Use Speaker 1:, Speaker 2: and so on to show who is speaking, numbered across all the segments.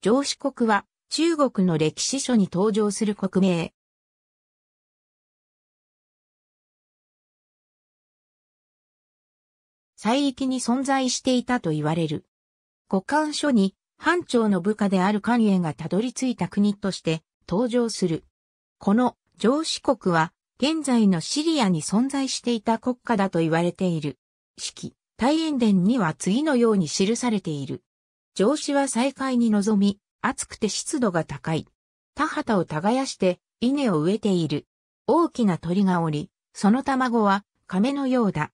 Speaker 1: 上司国は中国の歴史書に登場する国名。
Speaker 2: 西域に存在していたと言われる。五漢書に藩長の部下である関英がたどり着いた国として登場する。この上司国は現在のシリアに存在していた国家だと言われている。式、大塩伝には次のように記されている。上司は再開に臨み、暑くて湿度が高い。田畑を耕して、稲を植えている。大きな鳥がおり、その卵は亀のようだ。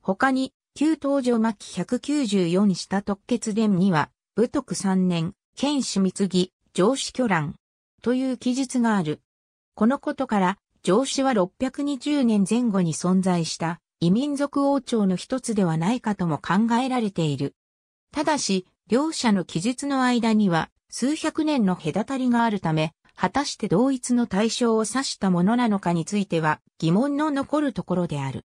Speaker 2: 他に、旧東上巻194下特決伝には、武徳三年、剣士三ぎ、上司巨乱、という記述がある。このことから、上司は620年前後に存在した異民族王朝の一つではないかとも考えられている。ただし、両者の記述の間には数百年の隔たりがあるため、果たして同一の対象を指したものなのかについては疑問の残るところである。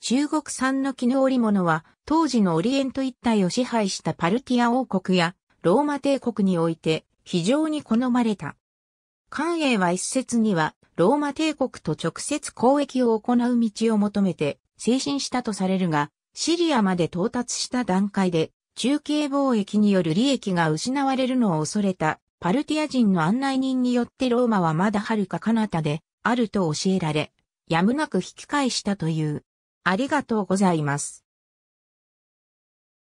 Speaker 2: 中国産の絹織物は当時のオリエント一帯を支配したパルティア王国やローマ帝国において非常に好まれた。関営は一説にはローマ帝国と直接交易を行う道を求めて精進したとされるが、シリアまで到達した段階で中継貿易による利益が失われるのを恐れたパルティア人の案内人によってローマはまだ遥か彼方であると教えられ、やむなく引き返したという。ありがとうございます。